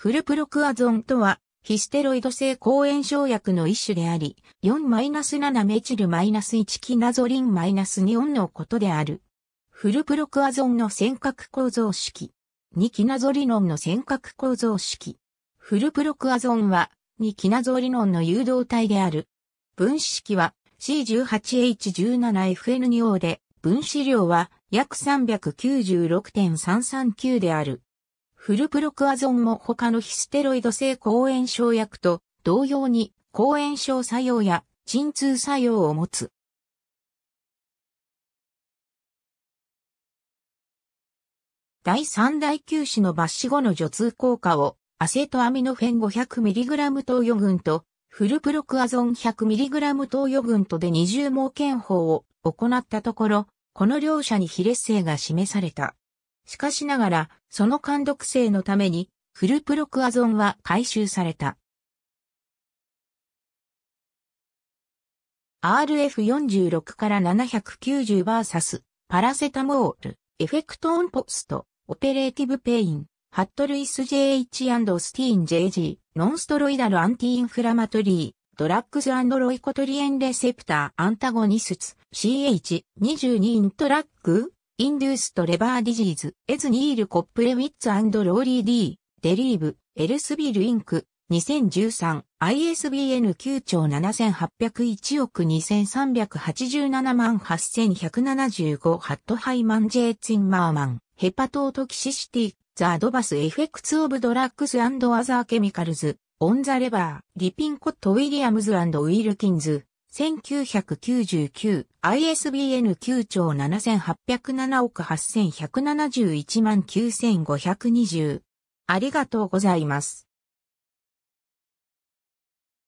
フルプロクアゾンとは、ヒステロイド性抗炎症薬の一種であり、4-7メチル -1 キナゾリン -2 オンのことである。フルプロクアゾンの尖閣構造式。2キナゾリノンの尖閣構造式。フルプロクアゾンは、2キナゾリノンの誘導体である。分子式は C18H17FN2O で、分子量は約396.339である。フルプロクアゾンも他のヒステロイド性抗炎症薬と同様に抗炎症作用や鎮痛作用を持つ。第3第9種の抜歯後の除痛効果をアセトアミノフェン 500mg 投与群とフルプロクアゾン 100mg 投与群とで二重毛検法を行ったところ、この両者に比例性が示された。しかしながら、その感毒性のために、フルプロクアゾンは回収された。RF46 から790バーサス、パラセタモール、エフェクトオンポスト、オペレーティブペイン、ハットルイス JH& スティーン JG、ノンストロイダルアンティインフラマトリー、ドラッグスロイコトリエンレセプターアンタゴニスツ、CH22 イントラッグインデュースとレバーディジーズ、エズニール・コップレウィッツローリー・ディー、デリーブ、エルスビル・インク、2013、ISBN9 兆7801億2387万8175ハットハイマン・ジェイ・ツインマーマン、ヘパトートキシシティ、ザ・ードバス・エフェクツ・オブ・ドラッグス・アザー・ケミカルズ、オン・ザ・レバー、リピンコット・ウィリアムズ・ウィルキンズ、1999 ISBN 9兆7807億8171万9520ありがとうございます。